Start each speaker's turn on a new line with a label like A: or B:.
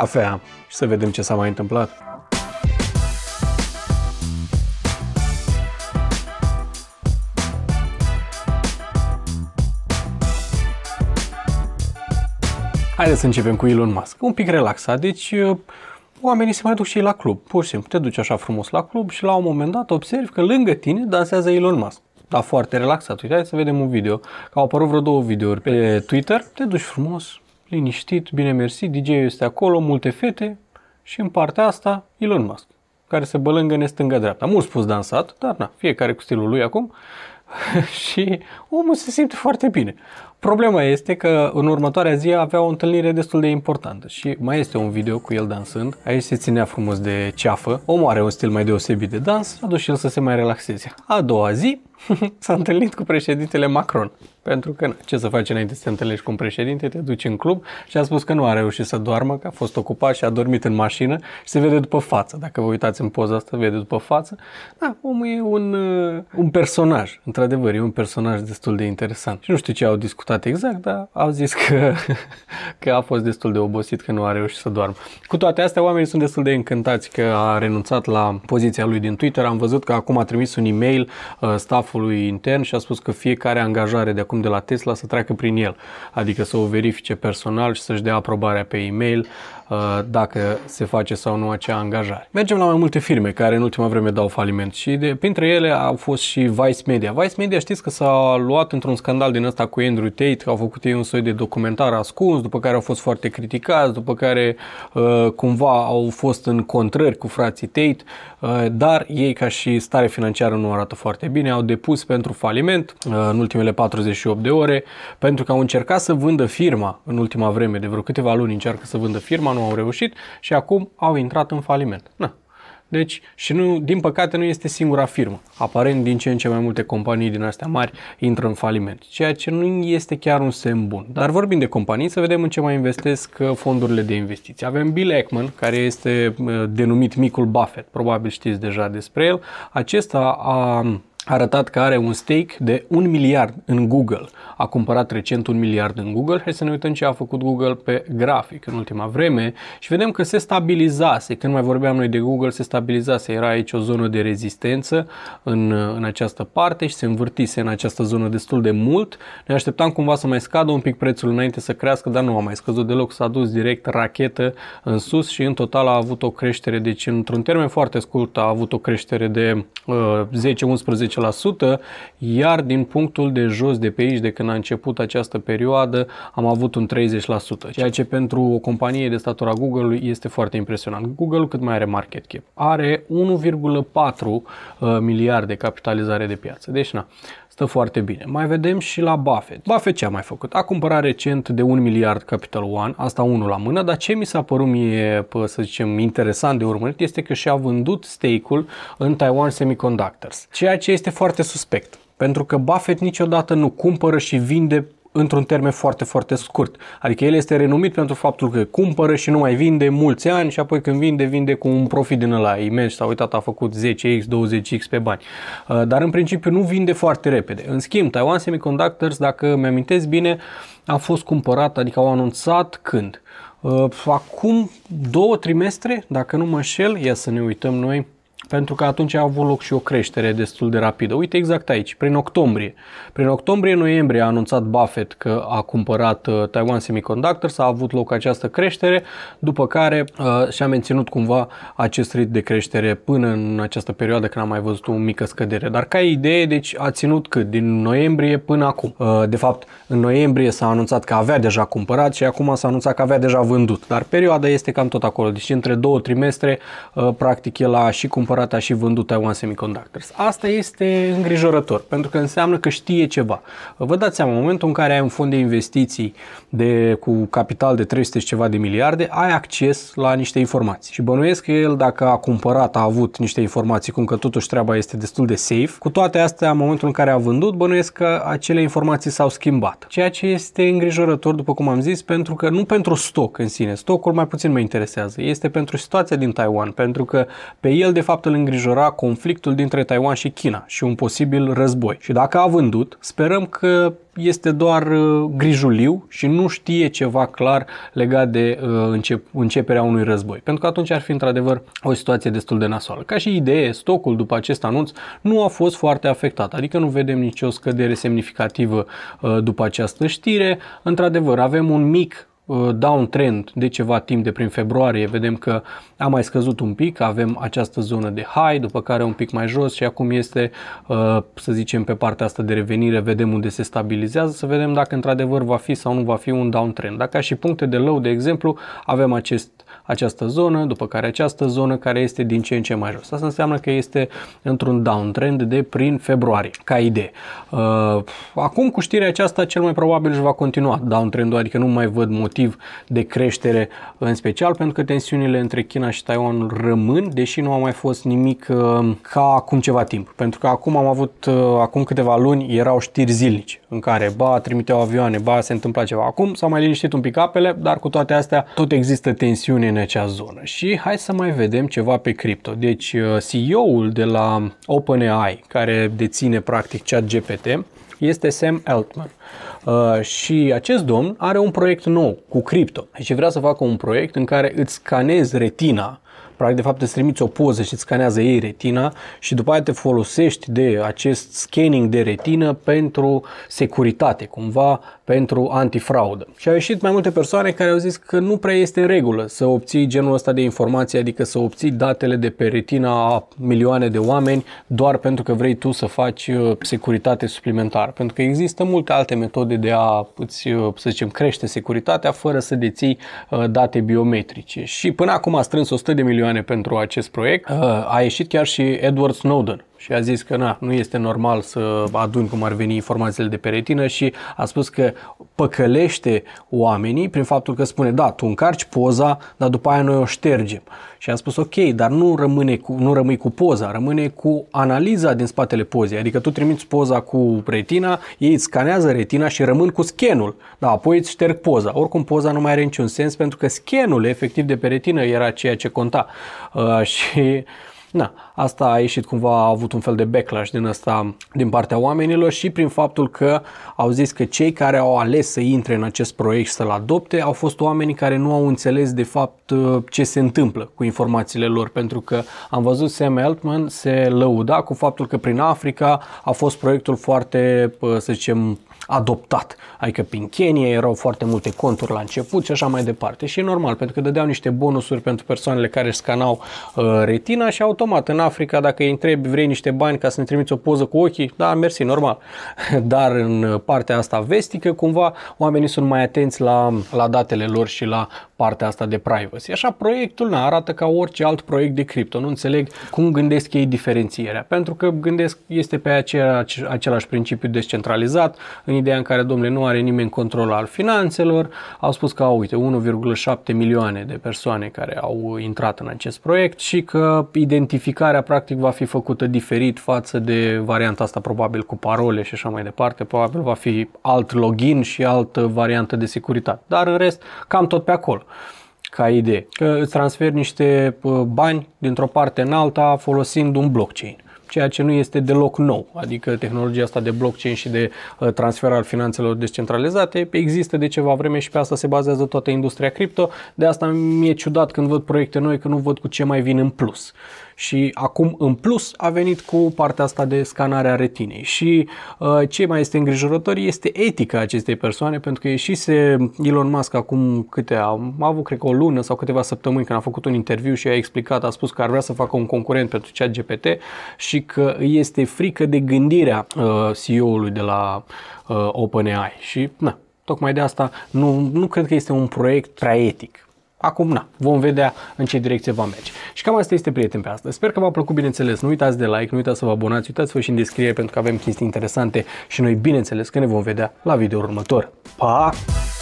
A: cafea și să vedem ce s-a mai întâmplat. Haideți să începem cu Elon Musk. Un pic relaxat, deci uh, oamenii se mai duc și la club. Pur și simplu, te duci așa frumos la club și la un moment dat observi că lângă tine dansează Elon Musk. Dar foarte relaxat. Uite, hai să vedem un video. Că au apărut vreo două videouri pe Twitter. Te duci frumos, liniștit, bine mersi, dj este acolo, multe fete și în partea asta Elon Musk, care se bălângă ne stânga-dreapta. Mult spus dansat, dar na, fiecare cu stilul lui acum. și omul se simte foarte bine. Problema este că în următoarea zi avea o întâlnire destul de importantă și mai este un video cu el dansând. Aici se ținea frumos de ceafă. Omul are un stil mai deosebit de dans, a dus și el să se mai relaxeze. A doua zi s-a întâlnit cu președintele Macron. Pentru că ce să faci înainte să te întâlnești cu un președinte, te duci în club și a spus că nu a reușit să doarmă, că a fost ocupat și a dormit în mașină și se vede după față. Dacă vă uitați în poza asta, vede după față. Da, omul e un, uh, un personaj, într-adevăr, e un personaj destul de interesant. Și nu știu ce au discutat exact, dar au zis că, că a fost destul de obosit, că nu a reușit să doarmă. Cu toate astea, oamenii sunt destul de încântați că a renunțat la poziția lui din Twitter. Am văzut că acum a trimis un e-mail uh, staff șefului intern și a spus că fiecare angajare de acum de la Tesla să treacă prin el, adică să o verifice personal și să-și dea aprobarea pe e-mail, Uh, dacă se face sau nu acea angajare. Mergem la mai multe firme care în ultima vreme dau faliment și de, printre ele au fost și Vice Media. Vice Media știți că s-a luat într-un scandal din ăsta cu Andrew Tate, că au făcut ei un soi de documentar ascuns, după care au fost foarte criticați, după care uh, cumva au fost în contrări cu frații Tate, uh, dar ei ca și stare financiară nu arată foarte bine, au depus pentru faliment în ultimele 48 de ore pentru că au încercat să vândă firma în ultima vreme, de vreo câteva luni încearcă să vândă firma, nu au reușit și acum au intrat în faliment. Na. Da. Deci, și nu, din păcate, nu este singura firmă. Aparent, din ce în ce mai multe companii din astea mari intră în faliment, ceea ce nu este chiar un semn bun. Dar vorbim de companii, să vedem în ce mai investesc uh, fondurile de investiții. Avem Bill Ackman, care este uh, denumit micul Buffett, probabil știți deja despre el. Acesta a a arătat că are un stake de 1 miliard în Google. A cumpărat recent 1 miliard în Google. Hai să ne uităm ce a făcut Google pe grafic în ultima vreme și vedem că se stabilizase. Când mai vorbeam noi de Google, se stabilizase. Era aici o zonă de rezistență în, în această parte și se învârtise în această zonă destul de mult. Ne așteptam cumva să mai scadă un pic prețul înainte să crească, dar nu a mai scăzut deloc. S-a dus direct rachetă în sus și în total a avut o creștere, deci într-un termen foarte scurt a avut o creștere de uh, 10-11 15%, iar din punctul de jos de pe aici, de când a început această perioadă, am avut un 30%, ceea ce pentru o companie de statura Google este foarte impresionant. Google cât mai are market cap? Are 1,4 uh, miliarde capitalizare de piață. Deci, na, stă foarte bine. Mai vedem și la Buffett. Buffett ce a mai făcut? A cumpărat recent de 1 miliard Capital One, asta unul la mână, dar ce mi s-a părut mie, să zicem, interesant de urmărit este că și-a vândut stake-ul în Taiwan Semiconductors, ceea ce este foarte suspect. Pentru că Buffett niciodată nu cumpără și vinde într-un termen foarte, foarte scurt. Adică el este renumit pentru faptul că cumpără și nu mai vinde mulți ani și apoi când vinde, vinde cu un profit din ăla imens sau uitat a făcut 10x, 20x pe bani. Uh, dar în principiu nu vinde foarte repede. În schimb, Taiwan Semiconductors, dacă mi amintesc bine, a fost cumpărat, adică au anunțat când? Uh, acum două trimestre, dacă nu mă înșel, ia să ne uităm noi, pentru că atunci a avut loc și o creștere destul de rapidă. Uite exact aici, prin octombrie. Prin octombrie-noiembrie a anunțat Buffett că a cumpărat uh, Taiwan Semiconductor, s-a avut loc această creștere, după care uh, și-a menținut cumva acest ritm de creștere până în această perioadă când am mai văzut o mică scădere. Dar ca idee, deci a ținut cât? Din noiembrie până acum. Uh, de fapt, în noiembrie s-a anunțat că avea deja cumpărat și acum s-a anunțat că avea deja vândut. Dar perioada este cam tot acolo. Deci între două trimestre, uh, practic el a și cumpărat cumpărata și vândut Taiwan Semiconductors. Asta este îngrijorător, pentru că înseamnă că știe ceva. Vă dați seama, în momentul în care ai un fond de investiții de, cu capital de 300 și ceva de miliarde, ai acces la niște informații. Și bănuiesc că el, dacă a cumpărat, a avut niște informații, cum că totuși treaba este destul de safe, cu toate astea, în momentul în care a vândut, bănuiesc că acele informații s-au schimbat. Ceea ce este îngrijorător, după cum am zis, pentru că nu pentru stoc în sine, stocul mai puțin mă interesează, este pentru situația din Taiwan, pentru că pe el, de fapt, fapt îl îngrijora conflictul dintre Taiwan și China și un posibil război. Și dacă a vândut, sperăm că este doar uh, grijuliu și nu știe ceva clar legat de uh, începerea unui război. Pentru că atunci ar fi într-adevăr o situație destul de nasoală. Ca și idee, stocul după acest anunț nu a fost foarte afectat, adică nu vedem nicio scădere semnificativă uh, după această știre. Într-adevăr, avem un mic Uh, downtrend da de ceva timp de prin februarie, vedem că a mai scăzut un pic, avem această zonă de high, după care un pic mai jos și acum este, uh, să zicem, pe partea asta de revenire, vedem unde se stabilizează, să vedem dacă într-adevăr va fi sau nu va fi un downtrend. Dacă și puncte de low, de exemplu, avem acest această zonă, după care această zonă care este din ce în ce mai jos. Asta înseamnă că este într-un downtrend de prin februarie, ca idee. Uh, acum cu știrea aceasta cel mai probabil își va continua downtrendul, adică nu mai văd motiv de creștere în special pentru că tensiunile între China și Taiwan rămân, deși nu a mai fost nimic uh, ca acum ceva timp. Pentru că acum am avut, uh, acum câteva luni erau știri zilnice în care, ba, trimiteau avioane, ba, se întâmpla ceva. Acum s-au mai liniștit un pic apele, dar cu toate astea tot există tensiune în acea zonă. Și hai să mai vedem ceva pe cripto. Deci uh, CEO-ul de la OpenAI, care deține practic chat GPT, este Sam Altman. Uh, și acest domn are un proiect nou cu cripto și deci, vrea să facă un proiect în care îți scanezi retina Practic, de fapt, îți trimiți o poză și îți scanează ei retina și după aia te folosești de acest scanning de retină pentru securitate, cumva pentru antifraudă. Și au ieșit mai multe persoane care au zis că nu prea este în regulă să obții genul ăsta de informații, adică să obții datele de pe retina a milioane de oameni doar pentru că vrei tu să faci uh, securitate suplimentară. Pentru că există multe alte metode de a uh, să zicem, crește securitatea fără să deții uh, date biometrice. Și până acum a strâns 100 de milioane milioane pentru acest proiect. Uh, a ieșit chiar și Edward Snowden, și a zis că na, nu este normal să adun cum ar veni informațiile de pe retină și a spus că păcălește oamenii prin faptul că spune da, tu încarci poza, dar după aia noi o ștergem. Și a spus ok, dar nu, rămâne cu, nu rămâi cu poza, rămâne cu analiza din spatele pozei. Adică tu trimiți poza cu retina, ei îți scanează retina și rămân cu scanul. Da, apoi îți șterg poza. Oricum poza nu mai are niciun sens pentru că scanul efectiv de pe retină era ceea ce conta. Uh, și Na, da, asta a ieșit cumva, a avut un fel de backlash din asta din partea oamenilor și prin faptul că au zis că cei care au ales să intre în acest proiect să-l adopte au fost oamenii care nu au înțeles de fapt uh, ce se întâmplă cu informațiile lor, pentru că am văzut Sam Altman se lăuda cu faptul că prin Africa a fost proiectul foarte, uh, să zicem, adoptat. Adică prin Kenya erau foarte multe conturi la început și așa mai departe. Și e normal, pentru că dădeau niște bonusuri pentru persoanele care scanau uh, retina și automat în Africa, dacă îi întrebi vrei niște bani ca să ne trimiți o poză cu ochii, da, mersi, normal. Dar în partea asta vestică, cumva, oamenii sunt mai atenți la, la datele lor și la partea asta de privacy. Așa, proiectul na, arată ca orice alt proiect de cripto. Nu înțeleg cum gândesc ei diferențierea, pentru că gândesc este pe aceeași, același principiu descentralizat, în ideea în care, domnule, nu are nimeni control al finanțelor. Au spus că, au, uite, 1,7 milioane de persoane care au intrat în acest proiect și că identificarea, practic, va fi făcută diferit față de varianta asta, probabil, cu parole și așa mai departe. Probabil va fi alt login și altă variantă de securitate. Dar, în rest, cam tot pe acolo ca idee. Că îți transferi niște bani dintr-o parte în alta folosind un blockchain ceea ce nu este deloc nou. Adică tehnologia asta de blockchain și de uh, transfer al finanțelor descentralizate există de ceva vreme și pe asta se bazează toată industria cripto. De asta mi-e ciudat când văd proiecte noi că nu văd cu ce mai vin în plus. Și acum în plus a venit cu partea asta de scanare a retinei. Și uh, ce mai este îngrijorător este etica acestei persoane, pentru că ieșise Elon Musk acum câte a, a avut cred că o lună sau câteva săptămâni când a făcut un interviu și a explicat, a spus că ar vrea să facă un concurent pentru ChatGPT GPT și și că îi este frică de gândirea uh, CEO-ului de la uh, OpenAI și na, tocmai de asta nu, nu cred că este un proiect prea etic. Acum, na, vom vedea în ce direcție va merge. Și cam asta este, prieten, pe asta. Sper că v-a plăcut, bineînțeles. Nu uitați de like, nu uitați să vă abonați, uitați-vă și în descriere pentru că avem chestii interesante și noi, bineînțeles, că ne vom vedea la video următor. Pa!